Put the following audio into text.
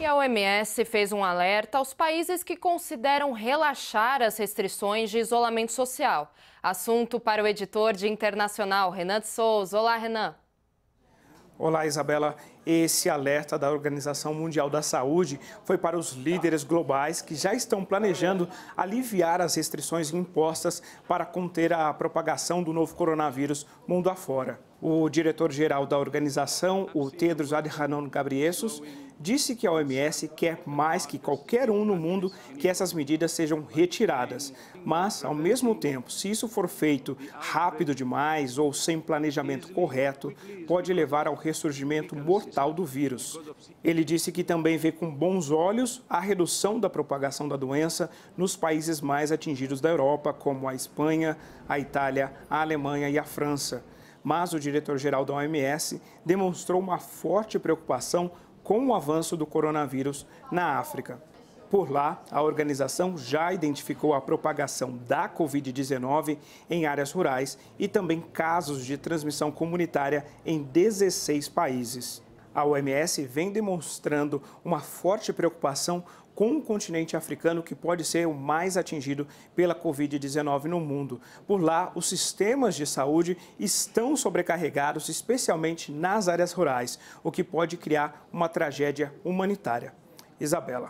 E a OMS fez um alerta aos países que consideram relaxar as restrições de isolamento social. Assunto para o editor de internacional, Renan de Souza. Olá, Renan. Olá, Isabela. Esse alerta da Organização Mundial da Saúde foi para os líderes globais que já estão planejando aliviar as restrições impostas para conter a propagação do novo coronavírus mundo afora. O diretor-geral da organização, o Tedros Adhanom Ghebreyesus, disse que a OMS quer mais que qualquer um no mundo que essas medidas sejam retiradas. Mas, ao mesmo tempo, se isso for feito rápido demais ou sem planejamento correto, pode levar ao ressurgimento mortal do vírus. Ele disse que também vê com bons olhos a redução da propagação da doença nos países mais atingidos da Europa, como a Espanha, a Itália, a Alemanha e a França. Mas o diretor-geral da OMS demonstrou uma forte preocupação com o avanço do coronavírus na África. Por lá, a organização já identificou a propagação da Covid-19 em áreas rurais e também casos de transmissão comunitária em 16 países. A OMS vem demonstrando uma forte preocupação com o continente africano, que pode ser o mais atingido pela Covid-19 no mundo. Por lá, os sistemas de saúde estão sobrecarregados, especialmente nas áreas rurais, o que pode criar uma tragédia humanitária. Isabela.